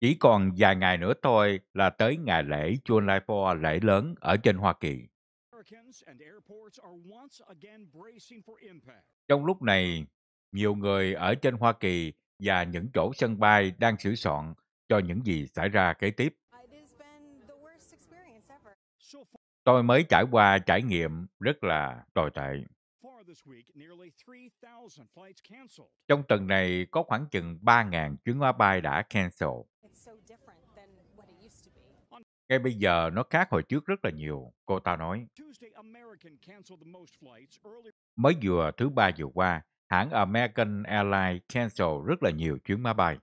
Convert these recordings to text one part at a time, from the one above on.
Chỉ còn vài ngày nữa thôi là tới ngày lễ July 4 lễ lớn ở trên Hoa Kỳ. Trong lúc này, nhiều người ở trên Hoa Kỳ và những chỗ sân bay đang sửa soạn cho những gì xảy ra kế tiếp. Tôi mới trải qua trải nghiệm rất là tồi tệ. Trong tuần này có khoảng chừng 3.000 chuyến máy bay đã cancel. Ngay bây giờ nó khác hồi trước rất là nhiều, cô ta nói. Mới vừa thứ ba vừa qua, hãng American Airlines cancel rất là nhiều chuyến máy bay.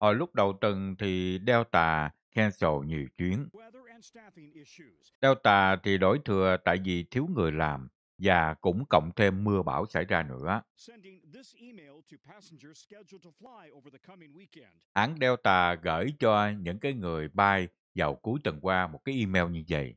Hồi lúc đầu tuần thì Delta Cancel nhiều chuyến. Delta thì đổi thừa tại vì thiếu người làm và cũng cộng thêm mưa bão xảy ra nữa. Hãng Delta gửi cho những cái người bay vào cuối tuần qua một cái email như vậy.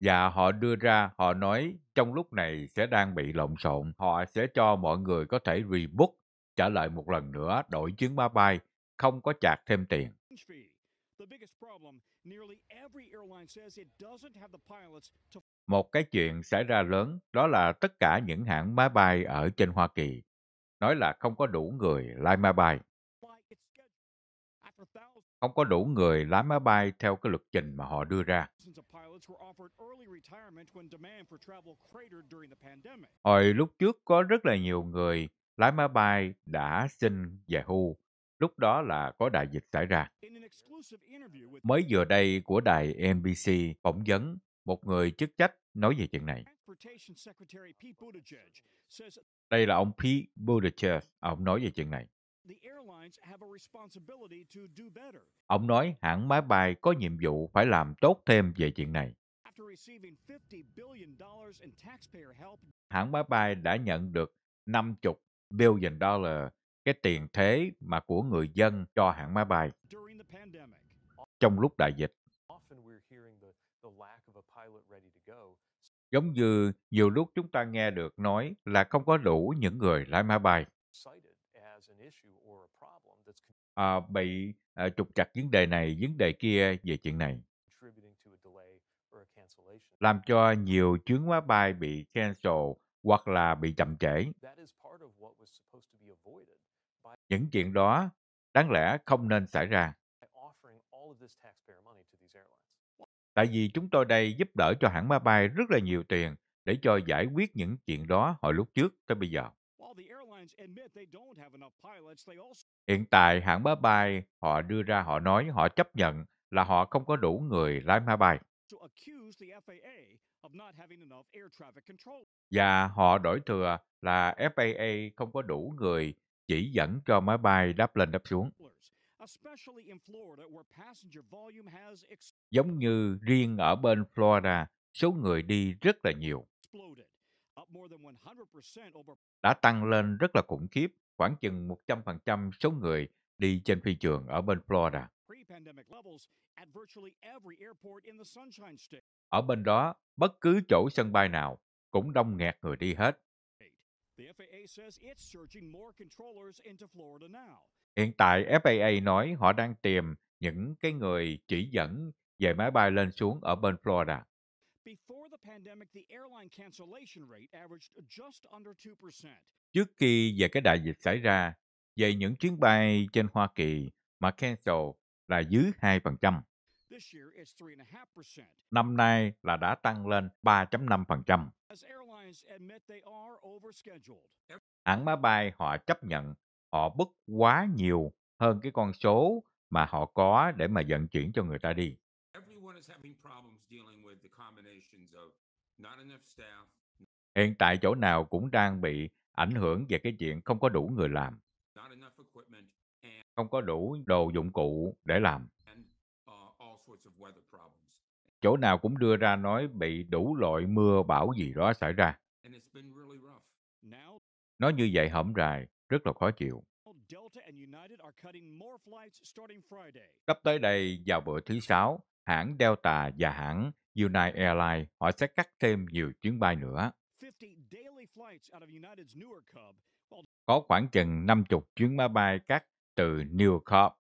Và họ đưa ra, họ nói trong lúc này sẽ đang bị lộn xộn, họ sẽ cho mọi người có thể rebook trả lại một lần nữa đổi chuyến máy bay, không có chạc thêm tiền. Một cái chuyện xảy ra lớn đó là tất cả những hãng máy bay ở trên Hoa Kỳ nói là không có đủ người lai máy bay. Không có đủ người lái máy bay theo cái lịch trình mà họ đưa ra. Hồi lúc trước có rất là nhiều người lái máy bay đã xin về hưu. Lúc đó là có đại dịch xảy ra. Mới vừa đây của đài NBC phỏng vấn một người chức trách nói về chuyện này. Đây là ông Pete Buttigieg, ông nói về chuyện này. Ông nói hãng máy bay có nhiệm vụ phải làm tốt thêm về chuyện này. Hãng máy bay đã nhận được 50 billion dollar cái tiền thế mà của người dân cho hãng máy bay trong lúc đại dịch. Giống như nhiều lúc chúng ta nghe được nói là không có đủ những người lái máy bay à, bị à, trục trặc vấn đề này vấn đề kia về chuyện này làm cho nhiều chuyến máy bay bị cancel hoặc là bị chậm trễ những chuyện đó đáng lẽ không nên xảy ra tại vì chúng tôi đây giúp đỡ cho hãng máy bay rất là nhiều tiền để cho giải quyết những chuyện đó hồi lúc trước tới bây giờ Hiện tại hãng máy bay họ đưa ra họ nói họ chấp nhận là họ không có đủ người lái máy bay. Và họ đổi thừa là FAA không có đủ người chỉ dẫn cho máy bay đáp lên đáp xuống. Giống như riêng ở bên Florida, số người đi rất là nhiều đã tăng lên rất là khủng khiếp, khoảng chừng 100% số người đi trên phi trường ở bên Florida. Ở bên đó, bất cứ chỗ sân bay nào cũng đông nghẹt người đi hết. Hiện tại FAA nói họ đang tìm những cái người chỉ dẫn về máy bay lên xuống ở bên Florida. Before the pandemic, the airline cancellation rate averaged just under 2%. Trước khi về cái đại dịch xảy ra, về những chuyến bay trên Hoa Kỳ mà cancel là dưới 2%. Năm nay là đã tăng lên 3.5%. Hãng máy bay họ chấp nhận họ bức quá nhiều hơn cái con số mà họ có để mà vận chuyển cho người ta đi. Hiện tại chỗ nào cũng đang bị ảnh hưởng về cái chuyện không có đủ người làm, không có đủ đồ dụng cụ để làm. Uh, chỗ nào cũng đưa ra nói bị đủ loại mưa bão gì đó xảy ra. Nó như vậy hẩm rài, rất là khó chịu. Sắp tới đây vào bữa thứ sáu, hãng Delta và hãng United Airlines họ sẽ cắt thêm nhiều chuyến bay nữa. Có khoảng chừng 50 chuyến máy bay cắt từ New York.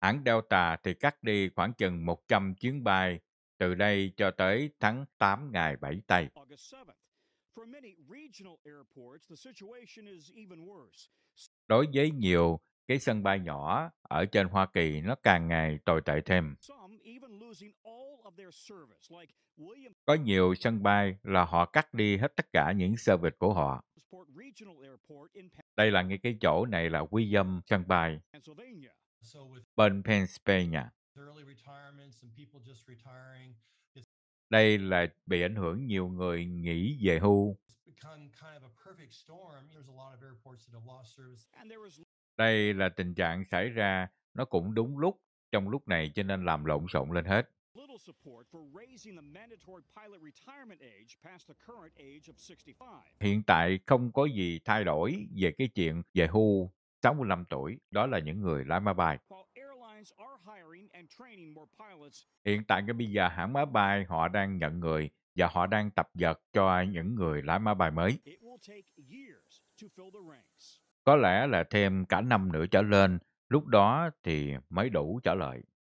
Hãng Delta thì cắt đi khoảng chừng 100 chuyến bay từ đây cho tới tháng 8 ngày 7 Tây. Đối với nhiều cái sân bay nhỏ ở trên Hoa Kỳ nó càng ngày tồi tệ thêm. Có nhiều sân bay là họ cắt đi hết tất cả những service của họ. Đây là ngay cái chỗ này là quy William sân bay bên Pennsylvania. Đây là bị ảnh hưởng nhiều người nghỉ về hưu đây là tình trạng xảy ra nó cũng đúng lúc trong lúc này cho nên làm lộn xộn lên hết. Hiện tại không có gì thay đổi về cái chuyện về hưu 65 tuổi, đó là những người lái máy bay. Hiện tại cái bây giờ hãng máy bay họ đang nhận người và họ đang tập vật cho những người lái máy bay mới có lẽ là thêm cả năm nữa trở lên, lúc đó thì mới đủ trả lời.